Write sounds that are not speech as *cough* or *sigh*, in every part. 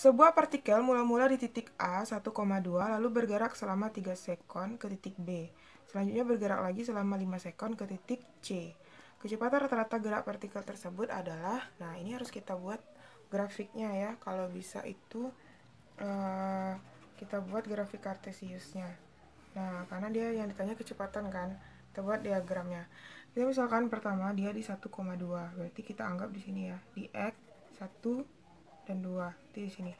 Sebuah partikel mula-mula di titik A 1,2 lalu bergerak selama 3 sekon ke titik B. Selanjutnya bergerak lagi selama 5 sekon ke titik C. Kecepatan rata-rata gerak partikel tersebut adalah, nah ini harus kita buat grafiknya ya, kalau bisa itu uh, kita buat grafik kartesiusnya. Nah, karena dia yang ditanya kecepatan kan, kita buat diagramnya. Kita misalkan pertama dia di 1,2, berarti kita anggap di sini ya, di X 1 dan 2 di sini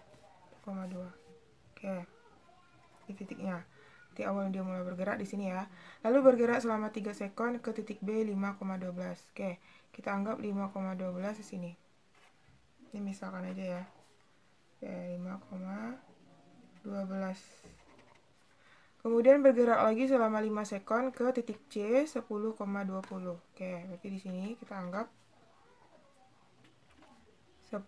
1,2 oke di titiknya di awal dia mulai bergerak di sini ya lalu bergerak selama 3 second ke titik B 5,12 oke kita anggap 5,12 di sini ini misalkan aja ya oke 5,12 Kemudian bergerak lagi selama 5 second ke titik C 10,20. Oke, berarti di sini kita anggap 10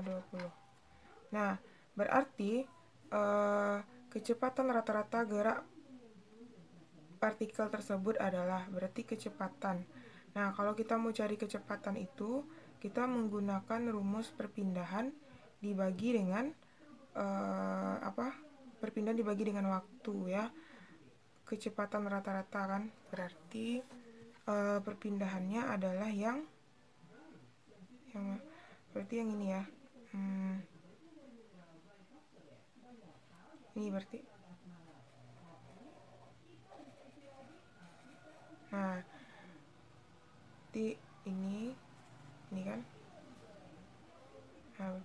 20 nah berarti uh, kecepatan rata-rata gerak partikel tersebut adalah berarti kecepatan nah kalau kita mau cari kecepatan itu kita menggunakan rumus perpindahan dibagi dengan uh, apa perpindahan dibagi dengan waktu ya kecepatan rata-rata kan berarti uh, perpindahannya adalah yang yang berarti yang ini ya hmm. ini berarti nah di ini ini kan nah,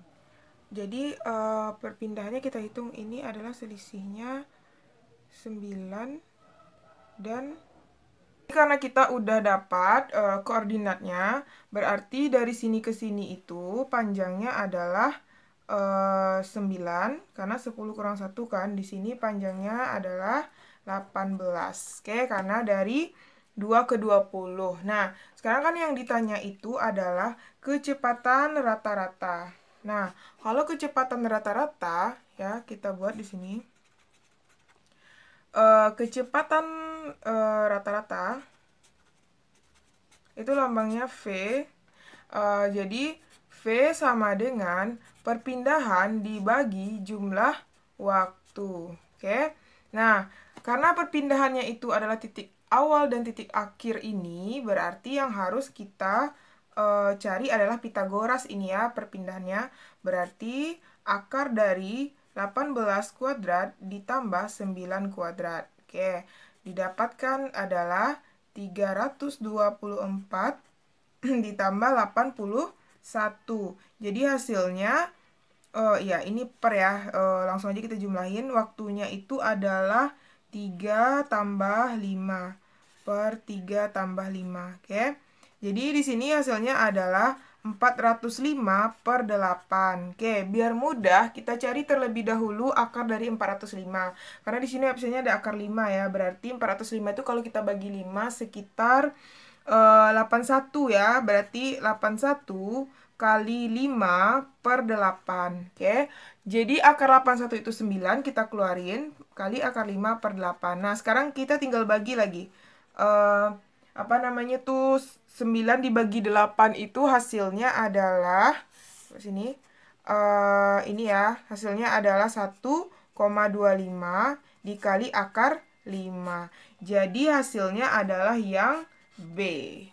jadi uh, perpindahannya kita hitung ini adalah selisihnya 9 dan karena kita udah dapat uh, koordinatnya, berarti dari sini ke sini itu panjangnya adalah uh, eh, 9 karena 10 kurang 1 kan di sini panjangnya adalah 18 oke karena dari 2 ke 20 nah sekarang kan yang ditanya itu adalah kecepatan rata-rata nah kalau kecepatan rata-rata ya kita buat di sini uh, kecepatan Eh, rata-rata uh, itu lambangnya V. Uh, jadi V sama dengan perpindahan dibagi jumlah waktu. Oke. Okay? Nah, karena perpindahannya itu adalah titik awal dan titik akhir ini, berarti yang harus kita e, cari adalah Pitagoras ini ya perpindahannya. Berarti akar dari 18 kuadrat ditambah 9 kuadrat. Oke didapatkan adalah 324 *clears throat* ditambah 81. Jadi hasilnya uh, ya ini per ya. Uh, langsung aja kita jumlahin waktunya itu adalah 3 tambah 5 per 3 tambah 5, oke. Okay? Jadi di sini hasilnya adalah 405 per 8. Oke, biar mudah kita cari terlebih dahulu akar dari 405. Karena di sini opsinya ada akar 5 ya. Berarti 405 itu kalau kita bagi 5 sekitar uh, eh, 81 ya. Berarti 81 kali 5 per 8. Oke. Jadi akar 81 itu 9 kita keluarin kali akar 5 per 8. Nah, sekarang kita tinggal bagi lagi. Uh, apa namanya tuh 9 dibagi 8 itu hasilnya adalah sini uh, ini ya hasilnya adalah 1,25 dikali akar 5 jadi hasilnya adalah yang B